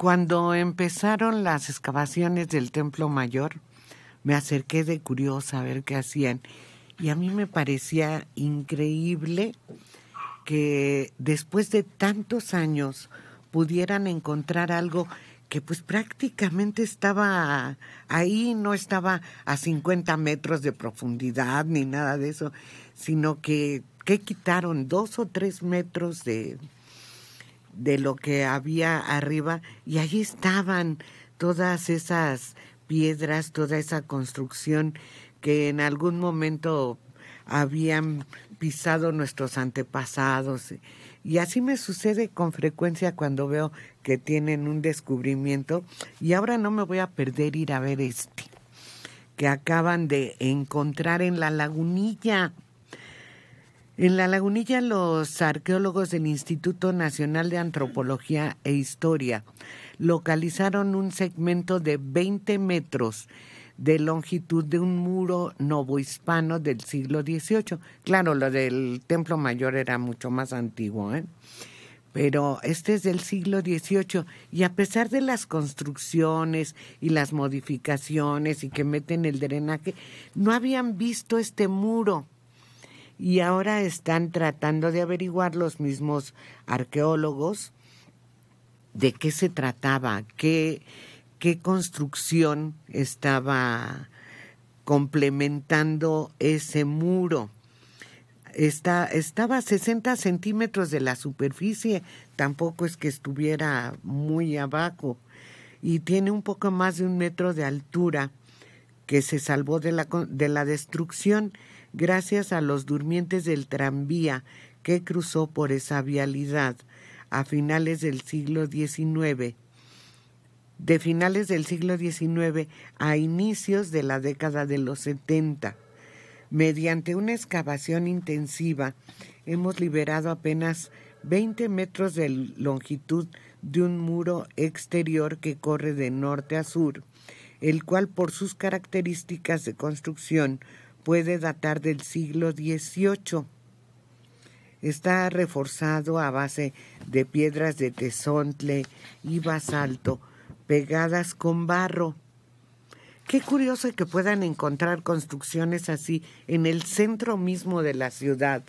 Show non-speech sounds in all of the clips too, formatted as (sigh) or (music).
Cuando empezaron las excavaciones del Templo Mayor, me acerqué de curiosa a ver qué hacían. Y a mí me parecía increíble que después de tantos años pudieran encontrar algo que pues prácticamente estaba ahí, no estaba a 50 metros de profundidad ni nada de eso, sino que, que quitaron dos o tres metros de, de lo que había arriba y allí estaban todas esas piedras, toda esa construcción que en algún momento habían pisado nuestros antepasados. Y así me sucede con frecuencia cuando veo que tienen un descubrimiento y ahora no me voy a perder ir a ver este que acaban de encontrar en la lagunilla. En la lagunilla los arqueólogos del Instituto Nacional de Antropología e Historia localizaron un segmento de 20 metros de longitud de un muro novohispano del siglo XVIII. Claro, lo del Templo Mayor era mucho más antiguo, ¿eh? pero este es del siglo XVIII y a pesar de las construcciones y las modificaciones y que meten el drenaje, no habían visto este muro y ahora están tratando de averiguar los mismos arqueólogos de qué se trataba, qué, qué construcción estaba complementando ese muro. Está, estaba a 60 centímetros de la superficie, tampoco es que estuviera muy abajo, y tiene un poco más de un metro de altura que se salvó de de la destrucción gracias a los durmientes del tranvía que cruzó por esa vialidad a finales del siglo XIX. De finales del siglo XIX a inicios de la década de los 70. Mediante una excavación intensiva, hemos liberado apenas 20 metros de longitud de un muro exterior que corre de norte a sur, el cual por sus características de construcción puede datar del siglo XVIII. Está reforzado a base de piedras de tesontle y basalto pegadas con barro. Qué curioso que puedan encontrar construcciones así en el centro mismo de la ciudad.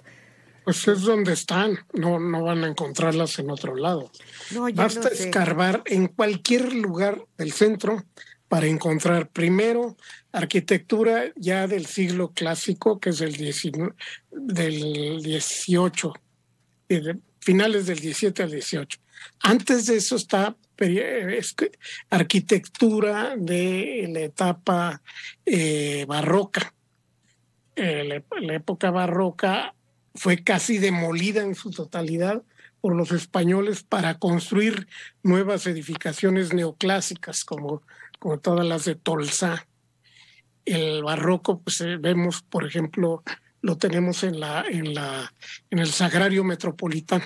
Pues es donde están, no, no van a encontrarlas en otro lado. Basta escarbar en cualquier lugar del centro, para encontrar primero arquitectura ya del siglo clásico, que es el del 18, finales del 17 al 18. Antes de eso está arquitectura de la etapa eh, barroca. Eh, la época barroca fue casi demolida en su totalidad por los españoles para construir nuevas edificaciones neoclásicas como como todas las de Tolsa. El barroco, pues eh, vemos, por ejemplo, lo tenemos en, la, en, la, en el Sagrario Metropolitano.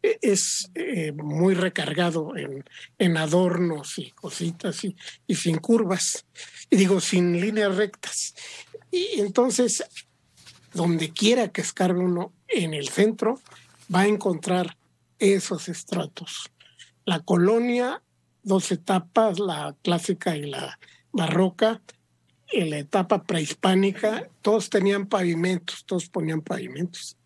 E, es eh, muy recargado en, en, adornos y cositas y, y, sin curvas, y digo, sin líneas rectas. Y entonces, donde quiera que escarbe uno en el centro, va a encontrar esos estratos. La colonia dos etapas, la clásica y la barroca, en la etapa prehispánica, todos tenían pavimentos, todos ponían pavimentos.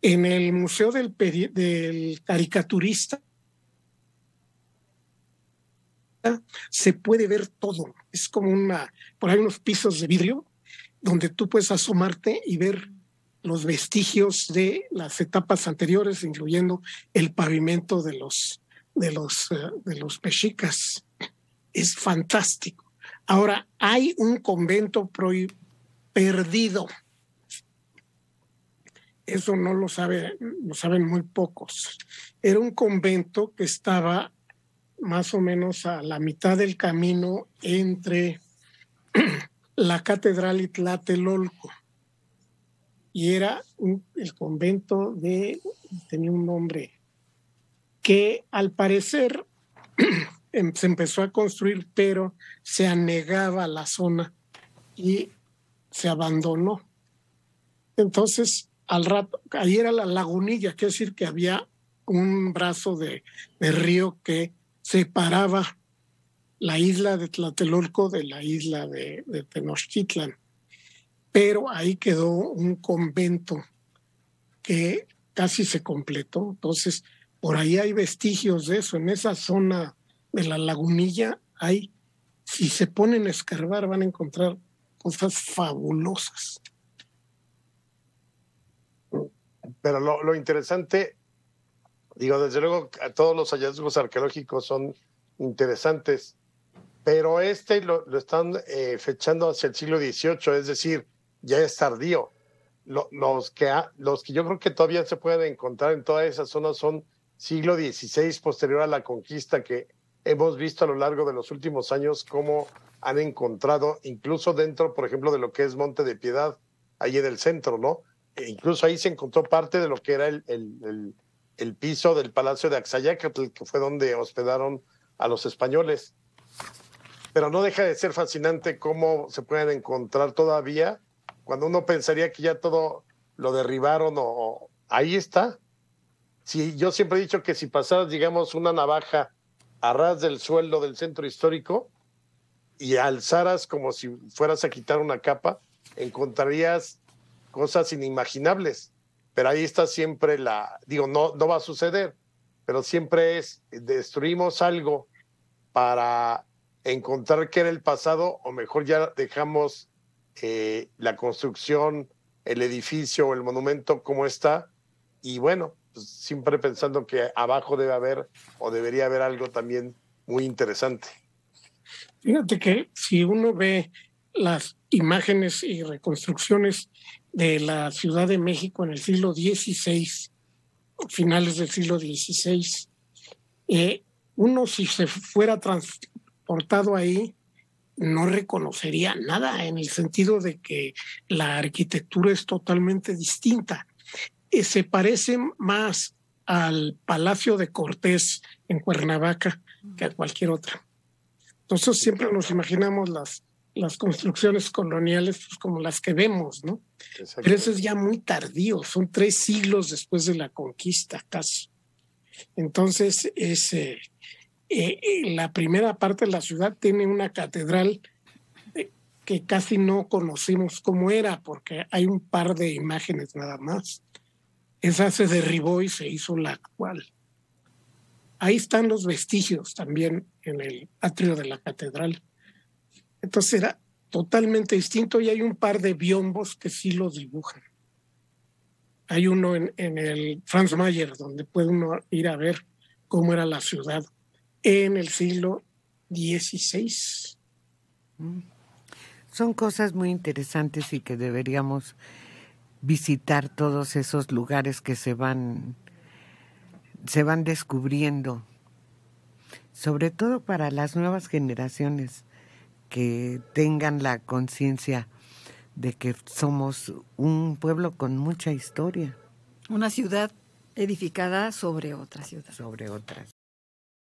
En el Museo del, del Caricaturista se puede ver todo. Es como una, por ahí unos pisos de vidrio donde tú puedes asomarte y ver los vestigios de las etapas anteriores, incluyendo el pavimento de los de los, eh, de los mexicas. Es fantástico. Ahora, hay un convento perdido. Eso no lo, sabe, lo saben muy pocos. Era un convento que estaba más o menos a la mitad del camino entre (clears throat) la catedral y Tlatelolco. Y era el convento de, tenía un nombre, que al parecer (clears throat) em, se empezó a construir, pero se anegaba la zona y se abandonó. Entonces, al rato, ahí era la lagunilla, quiere decir que había un brazo de, río que separaba la isla de Tlatelolco de la isla de, de, Tenochtitlan. Pero ahí quedó un convento que casi se completó. Entonces, por ahí hay vestigios de eso. En esa zona de la lagunilla hay, si se ponen a escarbar, van a encontrar cosas fabulosas. Pero lo, interesante, digo, desde luego, todos los hallazgos arqueológicos son interesantes, pero este lo, lo están eh, fechando hacia el siglo XVIII, es decir, ya es tardío. los, que los que yo creo que todavía se pueden encontrar en toda esa zona son siglo XVI, posterior a la conquista, que hemos visto a lo largo de los últimos años cómo han encontrado, incluso dentro, por ejemplo, de lo que es Monte de Piedad, ahí en el centro, ¿no? E incluso ahí se encontró parte de lo que era el, piso del Palacio de Axayacatl, que fue donde hospedaron a los españoles. Pero no deja de ser fascinante cómo se pueden encontrar todavía, cuando uno pensaría que ya todo lo derribaron o ahí está, si yo siempre he dicho que si pasaras, digamos, una navaja a ras del suelo del centro histórico y alzaras como si fueras a quitar una capa, encontrarías cosas inimaginables. Pero ahí está siempre la, digo, no, no va a suceder, pero siempre es, destruimos algo para encontrar qué era el pasado o mejor ya dejamos eh, la construcción, el edificio o el monumento como está y bueno, pues, siempre pensando que abajo debe haber o debería haber algo también muy interesante. Fíjate que si uno ve las imágenes y reconstrucciones de la Ciudad de México en el siglo XVI, finales del siglo XVI, eh, uno si se fuera transportado ahí, no reconocería nada en el sentido de que la arquitectura es totalmente distinta. Eh, se parece más al Palacio de Cortés en Cuernavaca que a cualquier otra. Entonces siempre nos imaginamos las, las construcciones coloniales pues, como las que vemos, ¿no? Pero eso es ya muy tardío, son tres siglos después de la conquista casi. Entonces, es, eh, eh, la primera parte de la ciudad tiene una catedral que casi no conocimos cómo era, porque hay un par de imágenes nada más esa se derribó y se hizo la actual. Ahí están los vestigios también en el atrio de la catedral. Entonces era totalmente distinto y hay un par de biombos que sí los dibujan. Hay uno en, en el Franz Mayer donde puede uno ir a ver cómo era la ciudad en el siglo XVI. Mm. Son cosas muy interesantes y que deberíamos visitar todos esos lugares que se van, se van descubriendo, sobre todo para las nuevas generaciones que tengan la conciencia de que somos un pueblo con mucha historia. Una ciudad edificada sobre otra ciudad. Sobre otras.